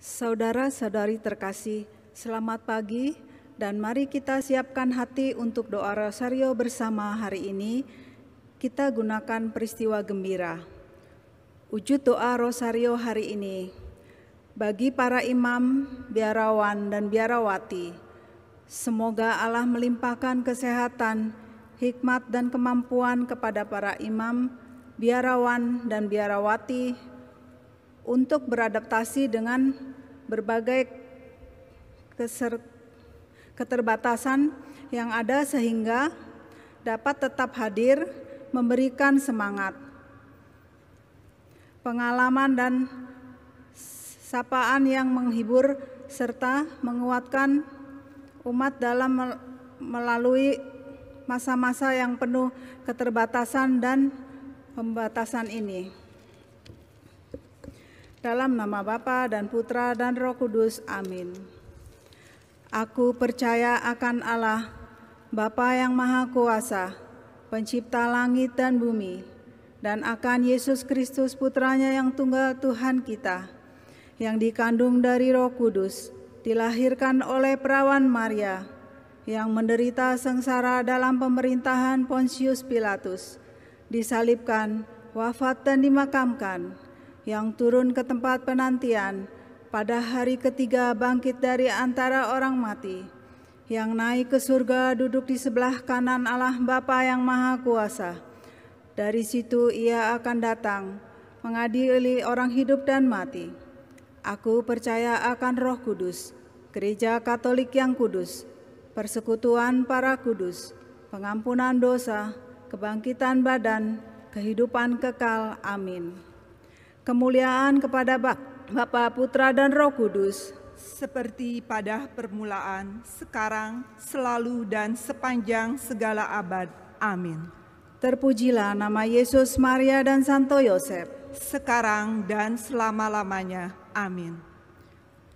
Saudara-saudari terkasih, selamat pagi dan mari kita siapkan hati untuk doa rosario bersama hari ini. Kita gunakan peristiwa gembira. Wujud doa rosario hari ini bagi para imam, biarawan dan biarawati. Semoga Allah melimpahkan kesehatan, hikmat dan kemampuan kepada para imam, biarawan dan biarawati untuk beradaptasi dengan berbagai keterbatasan yang ada sehingga dapat tetap hadir memberikan semangat, pengalaman dan sapaan yang menghibur serta menguatkan umat dalam melalui masa-masa yang penuh keterbatasan dan pembatasan ini. Dalam nama Bapa dan Putra dan Roh Kudus. Amin. Aku percaya akan Allah, Bapa yang Maha Kuasa, pencipta langit dan bumi, dan akan Yesus Kristus putranya yang tunggal Tuhan kita, yang dikandung dari roh kudus, dilahirkan oleh perawan Maria, yang menderita sengsara dalam pemerintahan Pontius Pilatus, disalibkan, wafat dan dimakamkan, yang turun ke tempat penantian pada hari ketiga bangkit dari antara orang mati, yang naik ke surga duduk di sebelah kanan Allah Bapa yang Maha Kuasa. Dari situ ia akan datang mengadili orang hidup dan mati. Aku percaya akan Roh Kudus, Gereja Katolik yang kudus, persekutuan para kudus, pengampunan dosa, kebangkitan badan, kehidupan kekal. Amin kemuliaan kepada Bapak Putra, dan Roh Kudus, seperti pada permulaan, sekarang, selalu, dan sepanjang segala abad. Amin. Terpujilah nama Yesus, Maria, dan Santo Yosef, sekarang dan selama-lamanya. Amin.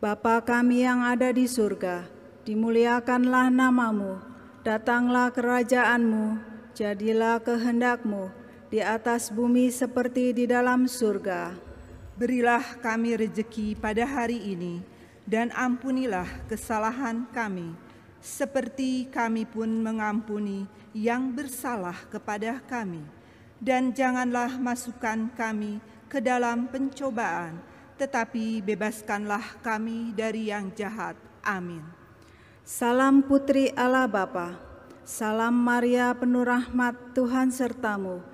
Bapa kami yang ada di surga, dimuliakanlah namamu, datanglah kerajaanmu, jadilah kehendakmu, di atas bumi seperti di dalam surga. Berilah kami rejeki pada hari ini, dan ampunilah kesalahan kami, seperti kami pun mengampuni yang bersalah kepada kami. Dan janganlah masukkan kami ke dalam pencobaan, tetapi bebaskanlah kami dari yang jahat. Amin. Salam Putri Allah Bapa, salam Maria penuh rahmat Tuhan sertamu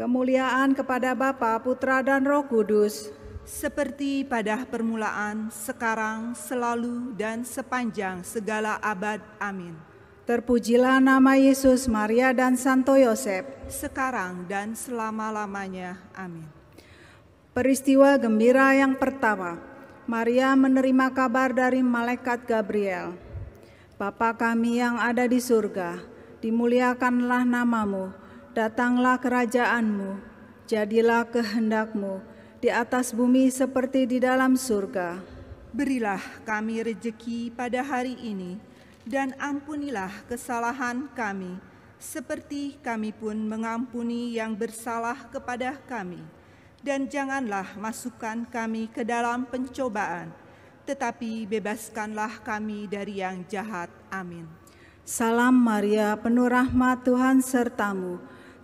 Kemuliaan kepada Bapa, Putra, dan Roh Kudus, seperti pada permulaan, sekarang, selalu, dan sepanjang segala abad. Amin. Terpujilah nama Yesus, Maria, dan Santo Yosef, sekarang dan selama-lamanya. Amin. Peristiwa gembira yang pertama, Maria menerima kabar dari malaikat Gabriel. Bapa kami yang ada di surga, dimuliakanlah namamu, Datanglah kerajaanmu, jadilah kehendakmu di atas bumi seperti di dalam surga. Berilah kami rejeki pada hari ini, dan ampunilah kesalahan kami, seperti kami pun mengampuni yang bersalah kepada kami. Dan janganlah masukkan kami ke dalam pencobaan, tetapi bebaskanlah kami dari yang jahat. Amin. Salam Maria, penuh rahmat Tuhan sertamu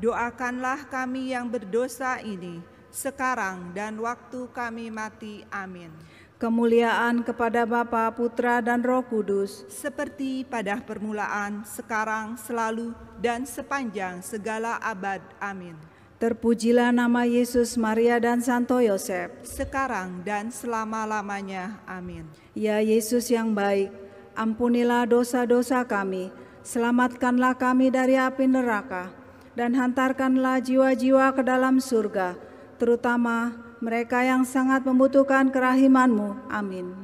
doakanlah kami yang berdosa ini sekarang dan waktu kami mati. Amin. Kemuliaan kepada Bapa, Putra, dan Roh Kudus, seperti pada permulaan, sekarang, selalu, dan sepanjang segala abad. Amin. Terpujilah nama Yesus, Maria, dan Santo Yosef, sekarang dan selama-lamanya. Amin. Ya Yesus yang baik, ampunilah dosa-dosa kami, selamatkanlah kami dari api neraka dan hantarkanlah jiwa-jiwa ke dalam surga, terutama mereka yang sangat membutuhkan kerahimanmu. Amin.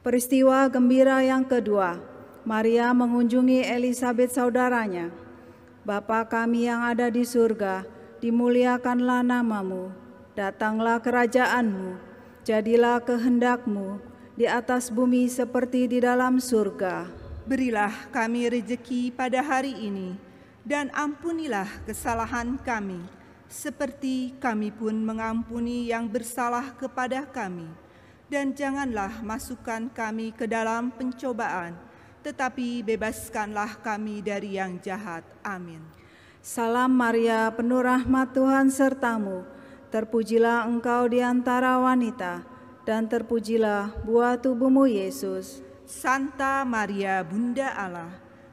Peristiwa gembira yang kedua, Maria mengunjungi Elizabeth saudaranya. Bapa kami yang ada di surga, dimuliakanlah namamu, datanglah kerajaanmu, jadilah kehendakmu di atas bumi seperti di dalam surga. Berilah kami rejeki pada hari ini, dan ampunilah kesalahan kami, seperti kami pun mengampuni yang bersalah kepada kami. Dan janganlah masukkan kami ke dalam pencobaan, tetapi bebaskanlah kami dari yang jahat. Amin. Salam Maria, penuh rahmat Tuhan sertamu. Terpujilah engkau di antara wanita, dan terpujilah buah tubuhmu Yesus. Santa Maria, Bunda Allah,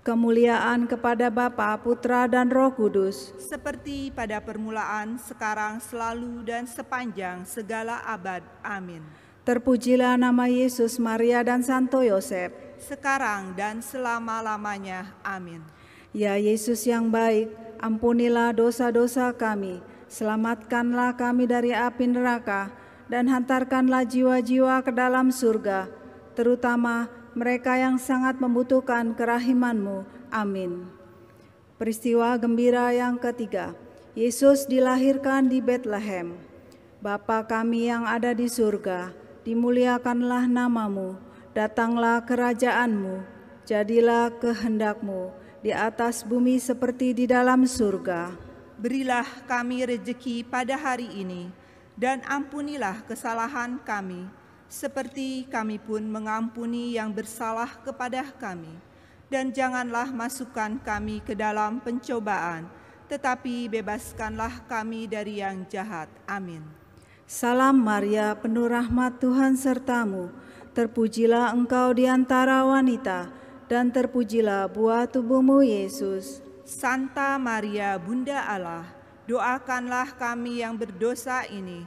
kemuliaan kepada Bapa, Putra, dan Roh Kudus, seperti pada permulaan, sekarang, selalu, dan sepanjang segala abad. Amin. Terpujilah nama Yesus, Maria, dan Santo Yosef, sekarang dan selama-lamanya. Amin. Ya Yesus yang baik, ampunilah dosa-dosa kami, selamatkanlah kami dari api neraka, dan hantarkanlah jiwa-jiwa ke dalam surga, terutama mereka yang sangat membutuhkan kerahimanmu. Amin. Peristiwa gembira yang ketiga, Yesus dilahirkan di Bethlehem. Bapa kami yang ada di surga, dimuliakanlah namamu, datanglah kerajaanmu, jadilah kehendakmu di atas bumi seperti di dalam surga. Berilah kami rejeki pada hari ini, dan ampunilah kesalahan kami, seperti kami pun mengampuni yang bersalah kepada kami. Dan janganlah masukkan kami ke dalam pencobaan, tetapi bebaskanlah kami dari yang jahat. Amin. Salam Maria, penuh rahmat Tuhan sertamu. Terpujilah engkau di antara wanita, dan terpujilah buah tubuhmu Yesus. Santa Maria, Bunda Allah, doakanlah kami yang berdosa ini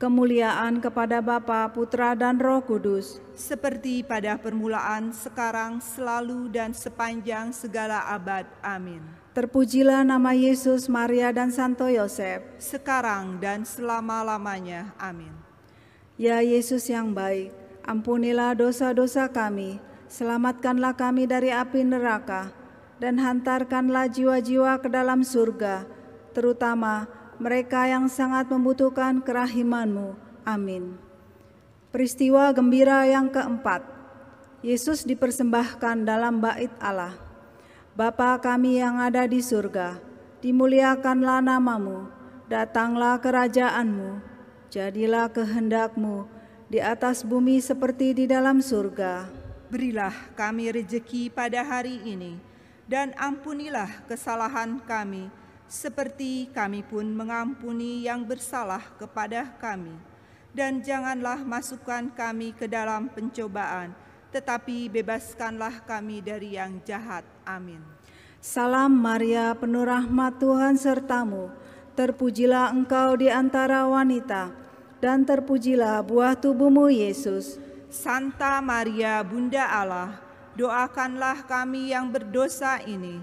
kemuliaan kepada Bapa, Putra, dan Roh Kudus, seperti pada permulaan, sekarang, selalu, dan sepanjang segala abad. Amin. Terpujilah nama Yesus, Maria, dan Santo Yosef, sekarang dan selama-lamanya. Amin. Ya Yesus yang baik, ampunilah dosa-dosa kami, selamatkanlah kami dari api neraka, dan hantarkanlah jiwa-jiwa ke dalam surga, terutama mereka yang sangat membutuhkan kerahimanmu. Amin. Peristiwa gembira yang keempat, Yesus dipersembahkan dalam bait Allah. Bapa kami yang ada di surga, dimuliakanlah namamu, datanglah kerajaanmu, jadilah kehendakmu di atas bumi seperti di dalam surga. Berilah kami rejeki pada hari ini, dan ampunilah kesalahan kami, seperti kami pun mengampuni yang bersalah kepada kami. Dan janganlah masukkan kami ke dalam pencobaan, tetapi bebaskanlah kami dari yang jahat. Amin. Salam Maria, penuh rahmat Tuhan sertamu. Terpujilah engkau di antara wanita, dan terpujilah buah tubuhmu Yesus. Santa Maria, Bunda Allah, doakanlah kami yang berdosa ini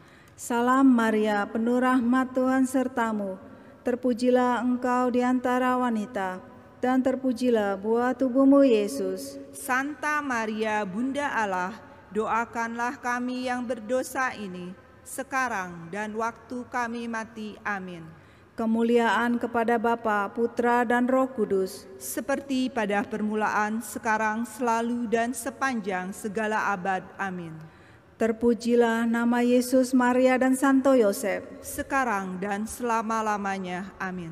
Salam Maria, penuh rahmat Tuhan sertamu. Terpujilah engkau di antara wanita, dan terpujilah buah tubuhmu Yesus. Santa Maria, Bunda Allah, doakanlah kami yang berdosa ini, sekarang dan waktu kami mati. Amin. Kemuliaan kepada Bapa, Putra, dan Roh Kudus, seperti pada permulaan, sekarang, selalu, dan sepanjang segala abad. Amin. Terpujilah nama Yesus, Maria, dan Santo Yosef, sekarang dan selama-lamanya. Amin.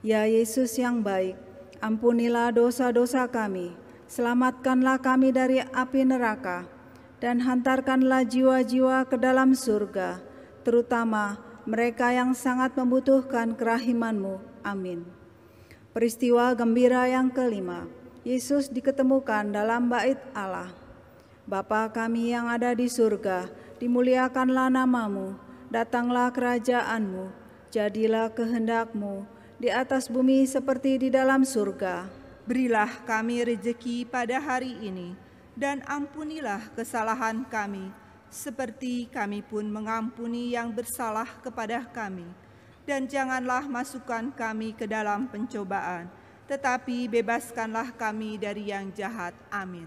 Ya Yesus yang baik, ampunilah dosa-dosa kami, selamatkanlah kami dari api neraka, dan hantarkanlah jiwa-jiwa ke dalam surga, terutama mereka yang sangat membutuhkan kerahimanmu. Amin. Peristiwa gembira yang kelima, Yesus diketemukan dalam bait Allah. Bapa kami yang ada di surga, dimuliakanlah namamu, datanglah kerajaanmu, jadilah kehendakmu, di atas bumi seperti di dalam surga. Berilah kami rejeki pada hari ini, dan ampunilah kesalahan kami, seperti kami pun mengampuni yang bersalah kepada kami. Dan janganlah masukkan kami ke dalam pencobaan, tetapi bebaskanlah kami dari yang jahat. Amin.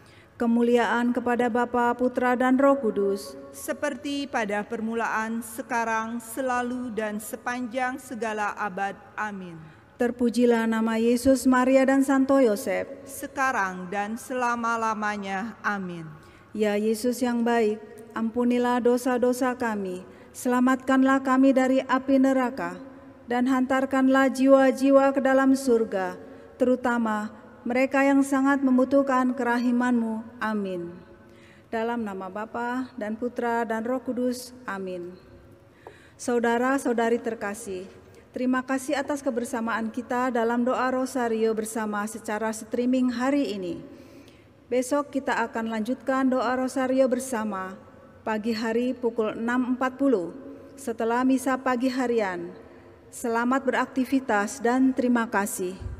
kemuliaan kepada Bapa, Putra, dan Roh Kudus, seperti pada permulaan, sekarang, selalu, dan sepanjang segala abad. Amin. Terpujilah nama Yesus, Maria, dan Santo Yosef, sekarang dan selama-lamanya. Amin. Ya Yesus yang baik, ampunilah dosa-dosa kami, selamatkanlah kami dari api neraka, dan hantarkanlah jiwa-jiwa ke dalam surga, terutama mereka yang sangat membutuhkan kerahimanmu. Amin. Dalam nama Bapa dan Putra dan Roh Kudus. Amin. Saudara-saudari terkasih, terima kasih atas kebersamaan kita dalam doa rosario bersama secara streaming hari ini. Besok kita akan lanjutkan doa rosario bersama pagi hari pukul 6.40 setelah misa pagi harian. Selamat beraktivitas dan terima kasih.